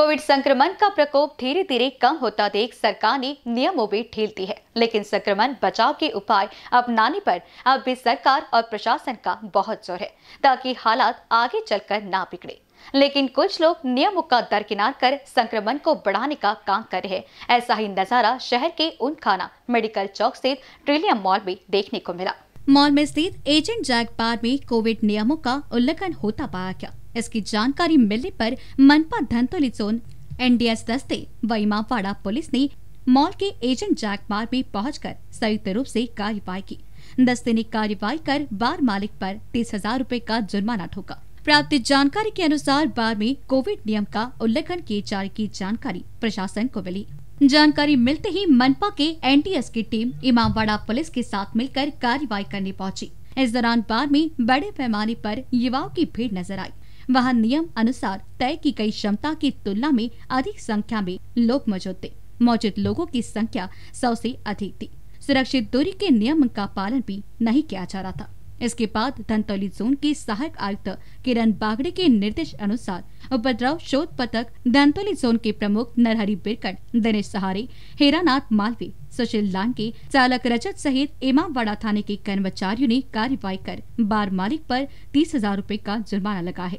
Covid संक्रमण का प्रकोप धीरे धीरे कम होता देख सरकार ने नियमों में ढील दी है लेकिन संक्रमण बचाव के उपाय अपनाने पर अब भी सरकार और प्रशासन का बहुत जोर है ताकि हालात आगे चलकर ना बिगड़े लेकिन कुछ लोग नियमों का दरकिनार कर संक्रमण को बढ़ाने का काम कर रहे हैं ऐसा ही नजारा शहर के उन खाना मेडिकल चौक स्थित ट्रिलियम मॉल में देखने को मिला मॉल में स्थित एजेंट जैक बार में कोविड नियमों का उल्लंघन होता पाया गया इसकी जानकारी मिलने पर मनपा धनतोली जोन एनडीएस दस्ते व इमामवाड़ा पुलिस ने मॉल के एजेंट जैकमार में कर संयुक्त रूप ऐसी कार्रवाई की दस्ते ने कार्रवाई कर बार मालिक पर तीस हजार रूपए का जुर्माना ठोका प्राप्त जानकारी के अनुसार बार में कोविड नियम का उल्लंघन किए जाने की जानकारी प्रशासन को मिली जानकारी मिलते ही मनपा के एनटीएस की टीम इमामवाड़ा पुलिस के साथ मिलकर कार्रवाई करने पहुंची। इस दौरान बार में बड़े पैमाने पर युवाओं की भीड़ नजर आई वहाँ नियम अनुसार तय की गई क्षमता की तुलना में अधिक संख्या में लोग मौजूद थे मौजूद लोगों की संख्या सौ से अधिक थी सुरक्षित दूरी के नियम का पालन भी नहीं किया जा रहा था इसके बाद धनतौली जोन के सहायक आयुक्त किरण बागड़े के निर्देश अनुसार उपद्रव शोध पथक धनतौली जोन के प्रमुख नरहरी बिरकट दिनेश सहारे हेरानाथ मालवी सुशील लांके चालक रजत सहित इमामवाड़ा थाने के कर्मचारियों ने कार्यवाही कर बार मालिक पर तीस हजार रूपए का जुर्माना लगा है